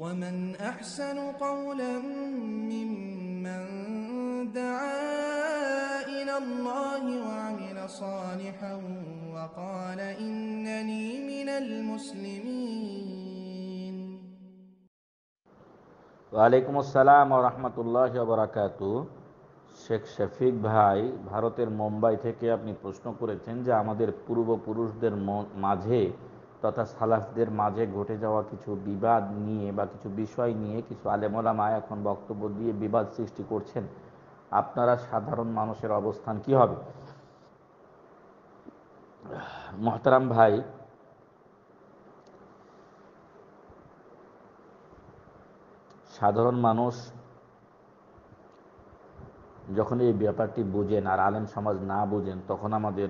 ومن أحسن قولا ممن دعا إلى الله وعمل صالحا وقال إنني من المسلمين وعليكم السلام ورحمة الله وبركاته শেখ শফিক ভাই ভারতের মুম্বাই থেকে আপনি প্রশ্ন করেছেন যে আমাদের পূর্বপুরুষদের মাঝে তথা সালাফদের মাঝে ঘটে যাওয়া কিছু বিবাদ নিয়ে বা কিছু বিষয় নিয়ে কিছু আলেমলামা এখন বক্তব্য দিয়ে বিবাদ সৃষ্টি করছেন আপনারা সাধারণ মানুষের অবস্থান কি হবে মহতারাম ভাই সাধারণ মানুষ যখন এই ব্যাপারটি বুঝেন আর আলেম সমাজ না বুঝেন তখন আমাদের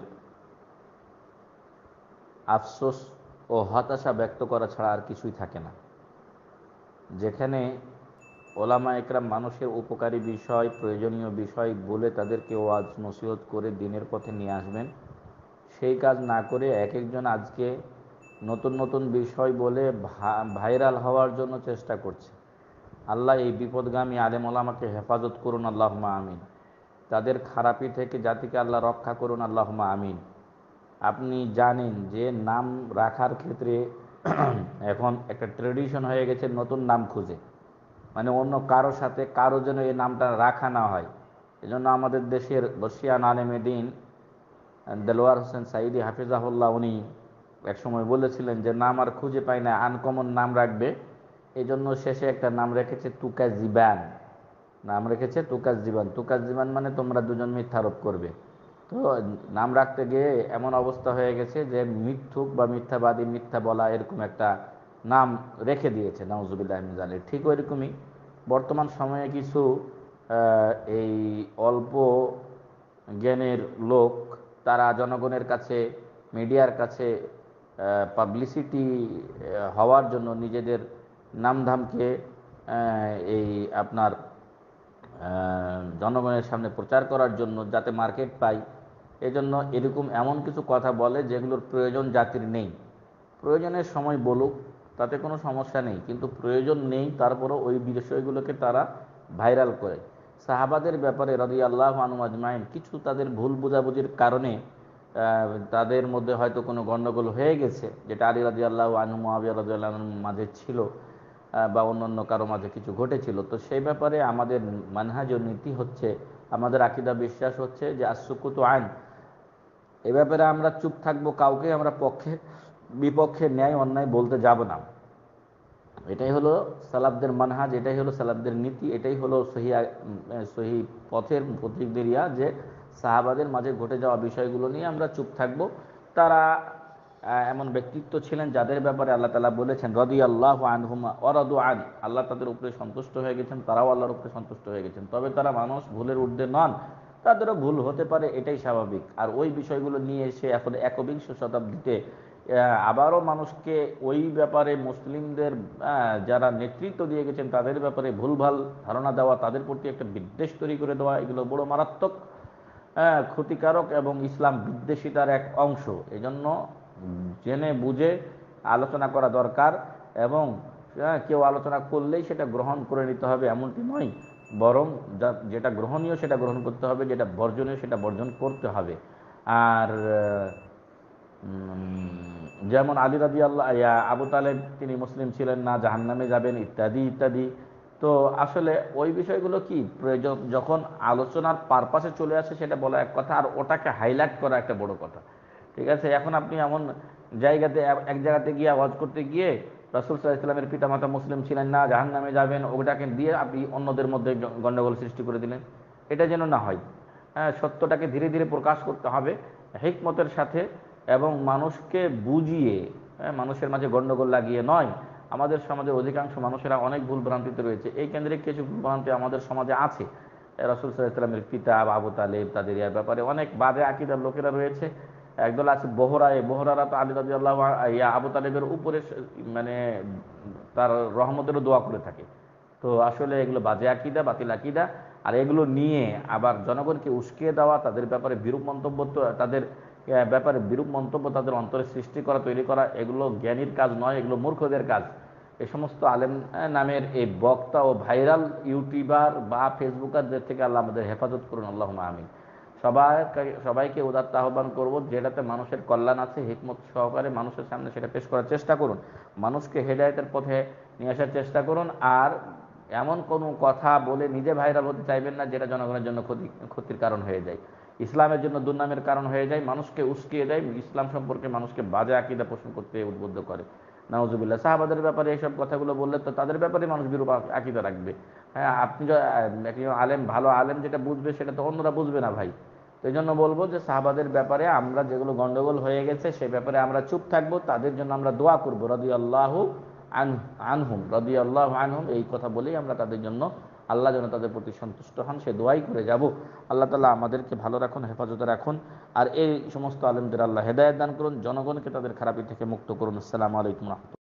আফসোস ও হতাশা ব্যক্ত করা ছাড়া আর কিছুই থাকে না যেখানে ওলামা একরাম মানুষের উপকারী বিষয় প্রয়োজনীয় বিষয় বলে তাদেরকে ওয়াজ নসিহত করে দিনের পথে নিয়ে আসবেন সেই কাজ না করে এক একজন আজকে নতুন নতুন বিষয় বলে ভাইরাল হওয়ার জন্য চেষ্টা করছে আল্লাহ এই বিপদগামী আলেম ওলামাকে হেফাজত করুন আল্লাহমা আমিন তাদের খারাপি থেকে জাতিকে আল্লাহ রক্ষা করুন আল্লাহমা আমিন আপনি জানেন যে নাম রাখার ক্ষেত্রে এখন একটা ট্রেডিশন হয়ে গেছে নতুন নাম খুঁজে মানে অন্য কারোর সাথে কারো যেন এই নামটা রাখা না হয় এজন্য আমাদের দেশের বসিয়ান আলেমে দিন দেলোয়ার হোসেন সাইদি হাফিজাহুল্লাহ উনি একসময় বলেছিলেন যে নাম আর খুঁজে পাই না আনকমন নাম রাখবে এজন্য শেষে একটা নাম রেখেছে তুকা জিবান নাম রেখেছে তুকাজ জীবান তুকাজ জীবান মানে তোমরা দুজন মিথ্যারোপ করবে তো নাম রাখতে গিয়ে এমন অবস্থা হয়ে গেছে যে মিথ্যুক বা মিথ্যাবাদী মিথ্যা বলা এরকম একটা নাম রেখে দিয়েছে নওয়াজুবিল্লাহ আহমদালি ঠিক ওইরকমই বর্তমান সময়ে কিছু এই অল্প জ্ঞানের লোক তারা জনগণের কাছে মিডিয়ার কাছে পাবলিসিটি হওয়ার জন্য নিজেদের নামধামকে এই আপনার জনগণের সামনে প্রচার করার জন্য যাতে মার্কেট পায় এজন্য এরকম এমন কিছু কথা বলে যেগুলোর প্রয়োজন জাতির নেই প্রয়োজনের সময় বলুক তাতে কোনো সমস্যা নেই কিন্তু প্রয়োজন নেই তারপরও ওই বিষয়গুলোকে তারা ভাইরাল করে সাহাবাদের ব্যাপারে রাজি আল্লাহ আনু মাইন কিছু তাদের ভুল বোঝাবুঝির কারণে তাদের মধ্যে হয়তো কোনো গণ্ডগোল হয়ে গেছে যেটা আলী রাজি আল্লাহ আনু মহাবিয়া রাজি আল্লাহ মাঝে ছিল বা অন্যান্য কারো মাঝে কিছু ঘটেছিল তো সেই ব্যাপারে আমাদের মানহাজ নীতি হচ্ছে আমাদের আকিদা বিশ্বাস হচ্ছে যে আশুকুত আইন এ ব্যাপারে আমরা চুপ থাকবো কাউকে আমরা পক্ষে বিপক্ষে ন্যায় অন্যায় বলতে যাব না এটাই হলো সালাবদের মানহাজ এটাই হলো সালাবদের নীতি এটাই হলো সহি সহি পথের দেরিয়া যে সাহাবাদের মাঝে ঘটে যাওয়া বিষয়গুলো নিয়ে আমরা চুপ থাকব তারা এমন ব্যক্তিত্ব ছিলেন যাদের ব্যাপারে আল্লাহ তালা বলেছেন রদি আল্লাহ আনহুমা অরদু আন আল্লাহ তাদের উপরে সন্তুষ্ট হয়ে গেছেন তারাও আল্লাহর উপরে সন্তুষ্ট হয়ে গেছেন তবে তারা মানুষ ভুলের ঊর্ধ্বে নন তাদেরও ভুল হতে পারে এটাই স্বাভাবিক আর ওই বিষয়গুলো নিয়ে এসে এখন একবিংশ শতাব্দীতে আবারও মানুষকে ওই ব্যাপারে মুসলিমদের যারা নেতৃত্ব দিয়ে গেছেন তাদের ব্যাপারে ভুলভাল ধারণা দেওয়া তাদের প্রতি একটা বিদ্বেষ তৈরি করে দেওয়া এগুলো বড় মারাত্মক ক্ষতিকারক এবং ইসলাম বিদ্বেষিতার এক অংশ এজন্য জেনে বুঝে আলোচনা করা দরকার এবং কেউ আলোচনা করলেই সেটা গ্রহণ করে নিতে হবে এমনটি নয় বরং যা যেটা গ্রহণীয় সেটা গ্রহণ করতে হবে যেটা বর্জনীয় সেটা বর্জন করতে হবে আর যেমন আলী রাজি আল্লাহ আবু তালেব তিনি মুসলিম ছিলেন না জাহান্নামে যাবেন ইত্যাদি ইত্যাদি তো আসলে ওই বিষয়গুলো কি প্রয়োজন যখন আলোচনার পারপাসে চলে আসে সেটা বলা এক কথা আর ওটাকে হাইলাইট করা একটা বড় কথা ঠিক আছে এখন আপনি এমন জায়গাতে এক জায়গাতে গিয়ে আওয়াজ করতে গিয়ে রাসুল সাল্লাহ ইসলামের পিতামাতা মুসলিম ছিলেন না জাহান নামে যাবেন ওটাকে দিয়ে আপনি অন্যদের মধ্যে গণ্ডগোল সৃষ্টি করে দিলেন এটা যেন না হয় হ্যাঁ সত্যটাকে ধীরে ধীরে প্রকাশ করতে হবে হিকমতের সাথে এবং মানুষকে বুঝিয়ে হ্যাঁ, মানুষের মাঝে গণ্ডগোল লাগিয়ে নয় আমাদের সমাজের অধিকাংশ মানুষেরা অনেক ভুল ভ্রান্তিতে রয়েছে এই কেন্দ্রে কিছু ভুল ভ্রান্তি আমাদের সমাজে আছে রসুল সাল্লাহ ইসলামের পিতা বাবু তালেব তাদের এর ব্যাপারে অনেক বাদে আকিদার লোকেরা রয়েছে একদল আছে বহরায় বহরারা তো আলী রাজি আল্লাহ ইয়া আবু তালেবের উপরে মানে তার রহমতেরও দোয়া করে থাকে তো আসলে এগুলো বাজে আকিদা বাতিল আকিদা আর এগুলো নিয়ে আবার জনগণকে উস্কিয়ে দেওয়া তাদের ব্যাপারে বিরূপ মন্তব্য তাদের ব্যাপারে বিরূপ মন্তব্য তাদের অন্তরে সৃষ্টি করা তৈরি করা এগুলো জ্ঞানীর কাজ নয় এগুলো মূর্খদের কাজ এ সমস্ত আলেম নামের এই বক্তা ও ভাইরাল ইউটিউবার বা ফেসবুকারদের থেকে আল্লাহ আমাদের হেফাজত করুন আল্লাহ আমিন সবাইকে সবাইকে উদাত্ত আহ্বান করব যেটাতে মানুষের কল্যাণ আছে হিকমত সহকারে মানুষের সামনে সেটা পেশ করার চেষ্টা করুন মানুষকে হেদায়তের পথে নিয়ে আসার চেষ্টা করুন আর এমন কোনো কথা বলে নিজে ভাইরাল হতে চাইবেন না যেটা জনগণের জন্য ক্ষতি ক্ষতির কারণ হয়ে যায় ইসলামের জন্য দুর্নামের কারণ হয়ে যায় মানুষকে উস্কিয়ে দেয় ইসলাম সম্পর্কে মানুষকে বাজে আকিদা পোষণ করতে উদ্বুদ্ধ করে নাওজুবিল্লাহ সাহাবাদের ব্যাপারে এইসব কথাগুলো বললে তো তাদের ব্যাপারে মানুষ বিরূপ আকিদা রাখবে হ্যাঁ আপনি একজন আলেম ভালো আলেম যেটা বুঝবে সেটা তো অন্যরা বুঝবে না ভাই তো এই জন্য বলবো যে সাহাবাদের ব্যাপারে আমরা যেগুলো গন্ডগোল হয়ে গেছে সে ব্যাপারে আমরা চুপ থাকবো তাদের জন্য আমরা দোয়া করবো রদি আল্লাহ আন আনহুম রবি আল্লাহ আনহুম এই কথা বলেই আমরা তাদের জন্য আল্লাহ যেন তাদের প্রতি সন্তুষ্ট হন সে দোয়াই করে যাব আল্লাহ তালা আমাদেরকে ভালো রাখুন হেফাজতে রাখুন আর এই সমস্ত আলমদের আল্লাহ হেদায়ত দান করুন জনগণকে তাদের খারাপি থেকে মুক্ত করুন আসসালামু আলাইকুম রহমতুল